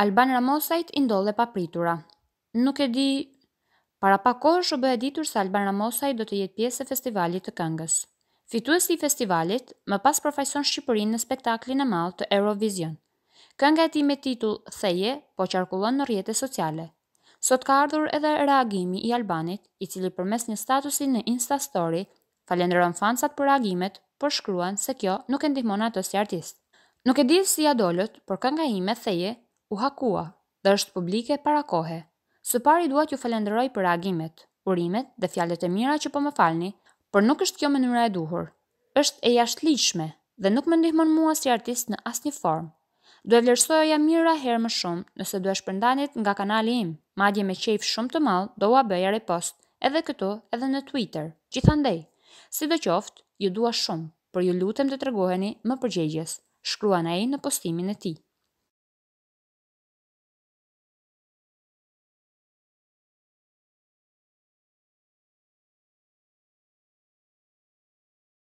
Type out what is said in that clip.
Alban Ramosajt i pa papritura. Nuk e di... Para pak kohësh u bë ditur se Alban Ramosaj do të jetë pjesë e festivalit të këngës. Fituesi i festivalit më pas përfaqëson Shqipërinë në spektaklin e madh të Eurovision. Kënga e tij me titull Theje po qarkullon në rrjetet sociale. Sot ka ardhur edhe reagimi i Albanit, i cili përmes një statusi në Insta Story falenderon fansat për reagimet, por shkruan se kjo nuk e ndihmon atë si artist. Nuk e di si ja dolët, por kënga i me Theje u hakua dhe është publike para kohe. Së pari dua t'ju falenderoj për reagimet, urimet dhe fjalet e mira që po më falni, por nuk është kjo mënyra e duhur. Është e jashtëligjshme dhe nuk më ndihmon mua si artist në asnjë formë. Do e vlerësoja mira herë më shumë nëse do e shpërndanit nga kanali im, madje me qejf shumë të malë do a bëja repost, edhe këtu edhe në Twitter, gjithandej. Si do qoftë, ju dua shumë, për ju lutem të tregoheni më përgjegjës. Shkruan ai në postimin e ti.